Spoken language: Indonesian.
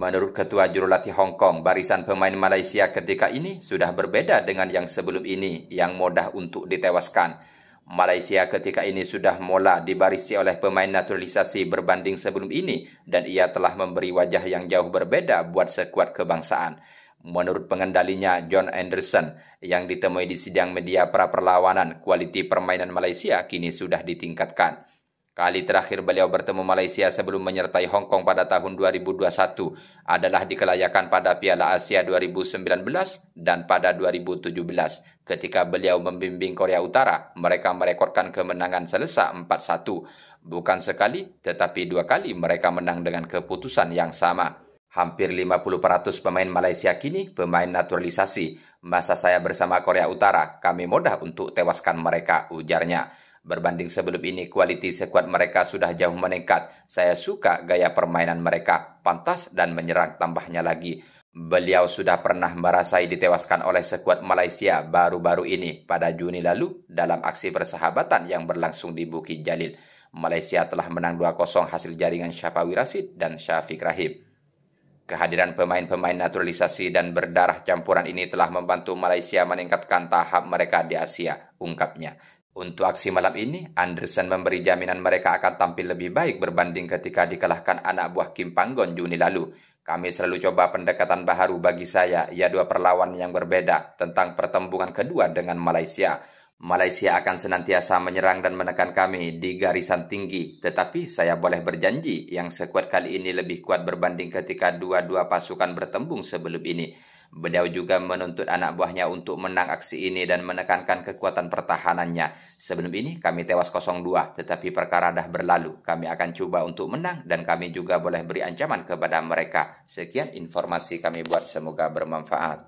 Menurut Ketua Jurulatih Hong Kong, barisan pemain Malaysia ketika ini sudah berbeda dengan yang sebelum ini yang mudah untuk ditewaskan. Malaysia ketika ini sudah mula dibarisi oleh pemain naturalisasi berbanding sebelum ini dan ia telah memberi wajah yang jauh berbeda buat sekuat kebangsaan. Menurut pengendalinya John Anderson yang ditemui di sidang media pra perlawanan, kualiti permainan Malaysia kini sudah ditingkatkan. Kali terakhir beliau bertemu Malaysia sebelum menyertai Hong Kong pada tahun 2021 adalah dikelayakan pada Piala Asia 2019 dan pada 2017 ketika beliau membimbing Korea Utara, mereka merekorkan kemenangan selesa 4-1. Bukan sekali, tetapi dua kali mereka menang dengan keputusan yang sama. Hampir 50% pemain Malaysia kini pemain naturalisasi. Masa saya bersama Korea Utara, kami mudah untuk tewaskan mereka, ujarnya. Berbanding sebelum ini, kualiti sekuat mereka sudah jauh meningkat. Saya suka gaya permainan mereka, pantas dan menyerang tambahnya lagi. Beliau sudah pernah merasai ditewaskan oleh sekuat Malaysia baru-baru ini pada Juni lalu dalam aksi persahabatan yang berlangsung di Bukit Jalil. Malaysia telah menang 2-0 hasil jaringan Syafawi Rasid dan Syafiq Rahim. Kehadiran pemain-pemain naturalisasi dan berdarah campuran ini telah membantu Malaysia meningkatkan tahap mereka di Asia, ungkapnya. Untuk aksi malam ini, Anderson memberi jaminan mereka akan tampil lebih baik berbanding ketika dikalahkan anak buah Kim Panggon Juni lalu. Kami selalu coba pendekatan baru bagi saya, ya dua perlawan yang berbeda tentang pertembungan kedua dengan Malaysia. Malaysia akan senantiasa menyerang dan menekan kami di garisan tinggi, tetapi saya boleh berjanji yang sekuat kali ini lebih kuat berbanding ketika dua-dua pasukan bertembung sebelum ini. Beliau juga menuntut anak buahnya untuk menang aksi ini dan menekankan kekuatan pertahanannya. Sebelum ini kami tewas 0 tetapi perkara dah berlalu. Kami akan cuba untuk menang dan kami juga boleh beri ancaman kepada mereka. Sekian informasi kami buat, semoga bermanfaat.